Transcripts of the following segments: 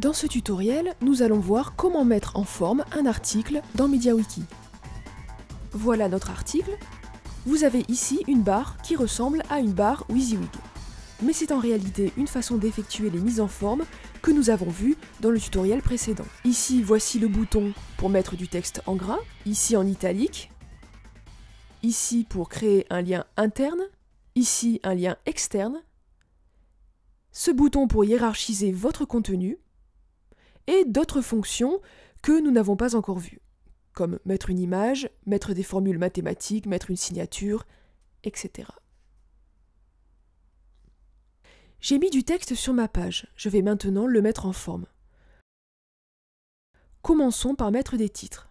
Dans ce tutoriel, nous allons voir comment mettre en forme un article dans MediaWiki. Voilà notre article. Vous avez ici une barre qui ressemble à une barre WYSIWYG. Mais c'est en réalité une façon d'effectuer les mises en forme que nous avons vues dans le tutoriel précédent. Ici, voici le bouton pour mettre du texte en gras, ici en italique, ici pour créer un lien interne, ici un lien externe, ce bouton pour hiérarchiser votre contenu, et d'autres fonctions que nous n'avons pas encore vues, comme mettre une image, mettre des formules mathématiques, mettre une signature, etc. J'ai mis du texte sur ma page, je vais maintenant le mettre en forme. Commençons par mettre des titres.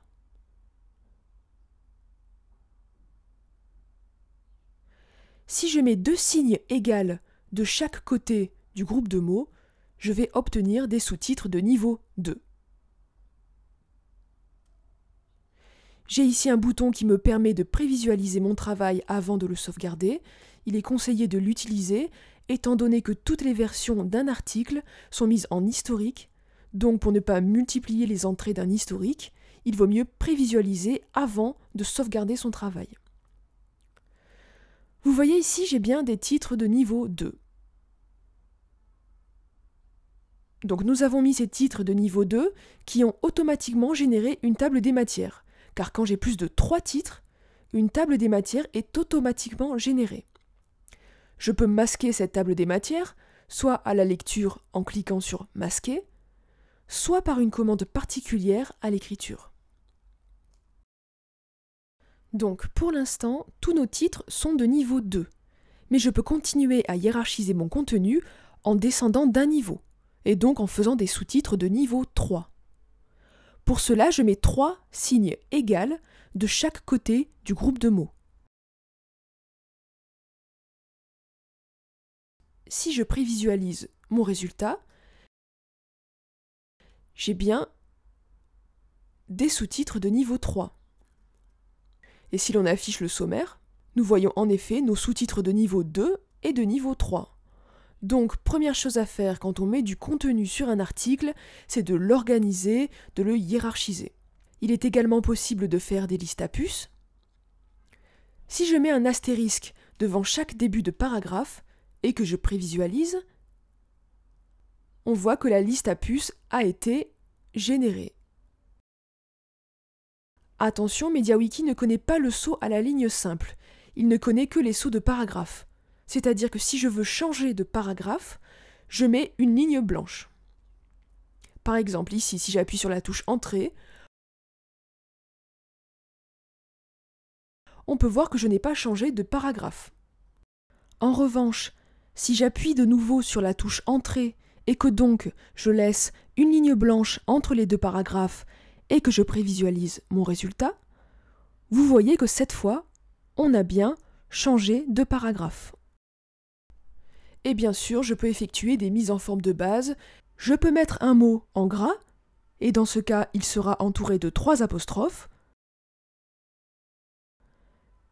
Si je mets deux signes égales de chaque côté du groupe de mots, je vais obtenir des sous-titres de niveau 2. J'ai ici un bouton qui me permet de prévisualiser mon travail avant de le sauvegarder. Il est conseillé de l'utiliser étant donné que toutes les versions d'un article sont mises en historique, donc pour ne pas multiplier les entrées d'un historique, il vaut mieux prévisualiser avant de sauvegarder son travail. Vous voyez ici, j'ai bien des titres de niveau 2. Donc nous avons mis ces titres de niveau 2 qui ont automatiquement généré une table des matières, car quand j'ai plus de 3 titres, une table des matières est automatiquement générée. Je peux masquer cette table des matières, soit à la lecture en cliquant sur Masquer, soit par une commande particulière à l'écriture. Donc pour l'instant, tous nos titres sont de niveau 2, mais je peux continuer à hiérarchiser mon contenu en descendant d'un niveau et donc en faisant des sous-titres de niveau 3. Pour cela, je mets 3 signes égales de chaque côté du groupe de mots. Si je prévisualise mon résultat, j'ai bien des sous-titres de niveau 3. Et si l'on affiche le sommaire, nous voyons en effet nos sous-titres de niveau 2 et de niveau 3. Donc, première chose à faire quand on met du contenu sur un article, c'est de l'organiser, de le hiérarchiser. Il est également possible de faire des listes à puces. Si je mets un astérisque devant chaque début de paragraphe et que je prévisualise, on voit que la liste à puces a été générée. Attention, MediaWiki ne connaît pas le saut à la ligne simple. Il ne connaît que les sauts de paragraphe. C'est-à-dire que si je veux changer de paragraphe, je mets une ligne blanche. Par exemple, ici, si j'appuie sur la touche Entrée, on peut voir que je n'ai pas changé de paragraphe. En revanche, si j'appuie de nouveau sur la touche Entrée et que donc je laisse une ligne blanche entre les deux paragraphes et que je prévisualise mon résultat, vous voyez que cette fois, on a bien changé de paragraphe. Et bien sûr, je peux effectuer des mises en forme de base. Je peux mettre un mot en gras, et dans ce cas, il sera entouré de trois apostrophes.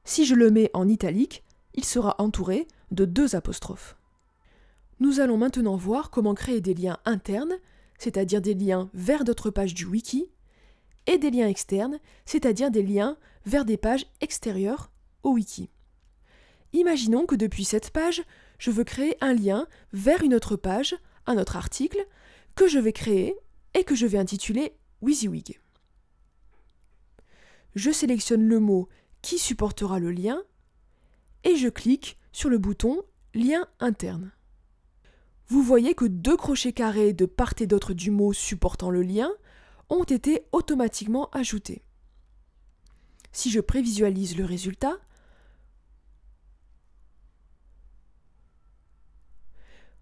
Si je le mets en italique, il sera entouré de deux apostrophes. Nous allons maintenant voir comment créer des liens internes, c'est-à-dire des liens vers d'autres pages du wiki, et des liens externes, c'est-à-dire des liens vers des pages extérieures au wiki. Imaginons que depuis cette page, je veux créer un lien vers une autre page, un autre article, que je vais créer et que je vais intituler WYSIWYG. Je sélectionne le mot qui supportera le lien et je clique sur le bouton Lien interne. Vous voyez que deux crochets carrés de part et d'autre du mot supportant le lien ont été automatiquement ajoutés. Si je prévisualise le résultat,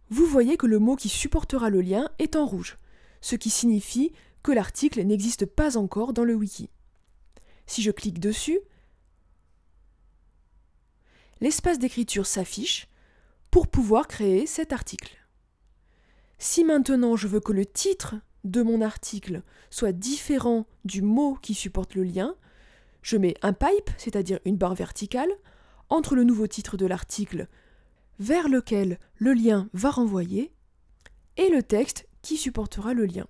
vous voyez que le mot qui supportera le lien est en rouge, ce qui signifie que l'article n'existe pas encore dans le wiki. Si je clique dessus, l'espace d'écriture s'affiche pour pouvoir créer cet article. Si maintenant je veux que le titre de mon article soit différent du mot qui supporte le lien, je mets un pipe, c'est-à-dire une barre verticale, entre le nouveau titre de l'article vers lequel le lien va renvoyer et le texte qui supportera le lien.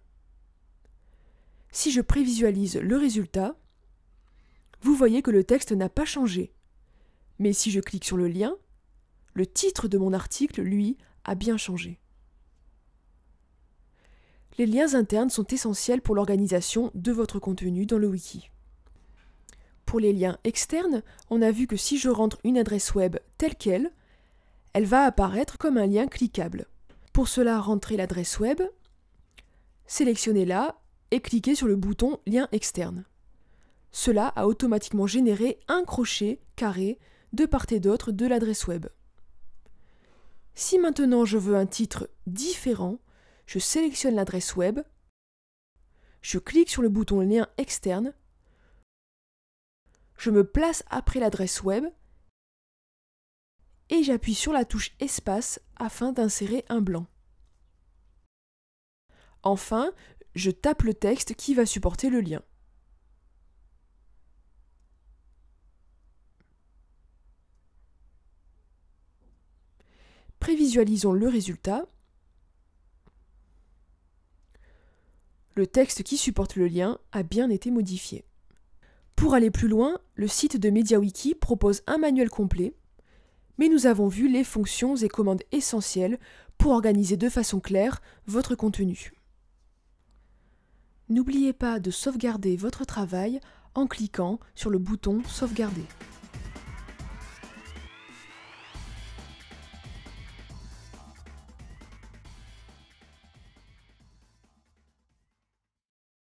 Si je prévisualise le résultat, vous voyez que le texte n'a pas changé. Mais si je clique sur le lien, le titre de mon article, lui, a bien changé. Les liens internes sont essentiels pour l'organisation de votre contenu dans le wiki. Pour les liens externes, on a vu que si je rentre une adresse web telle qu'elle, elle va apparaître comme un lien cliquable. Pour cela, rentrez l'adresse web, sélectionnez-la et cliquez sur le bouton Lien externe. Cela a automatiquement généré un crochet carré de part et d'autre de l'adresse web. Si maintenant je veux un titre différent, je sélectionne l'adresse web, je clique sur le bouton Lien externe, je me place après l'adresse web et j'appuie sur la touche espace afin d'insérer un blanc. Enfin, je tape le texte qui va supporter le lien. Prévisualisons le résultat. Le texte qui supporte le lien a bien été modifié. Pour aller plus loin, le site de MediaWiki propose un manuel complet mais nous avons vu les fonctions et commandes essentielles pour organiser de façon claire votre contenu. N'oubliez pas de sauvegarder votre travail en cliquant sur le bouton Sauvegarder.